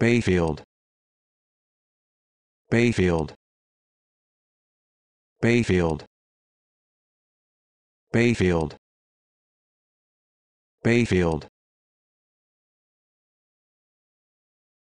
Bayfield Bayfield Bayfield Bayfield Bayfield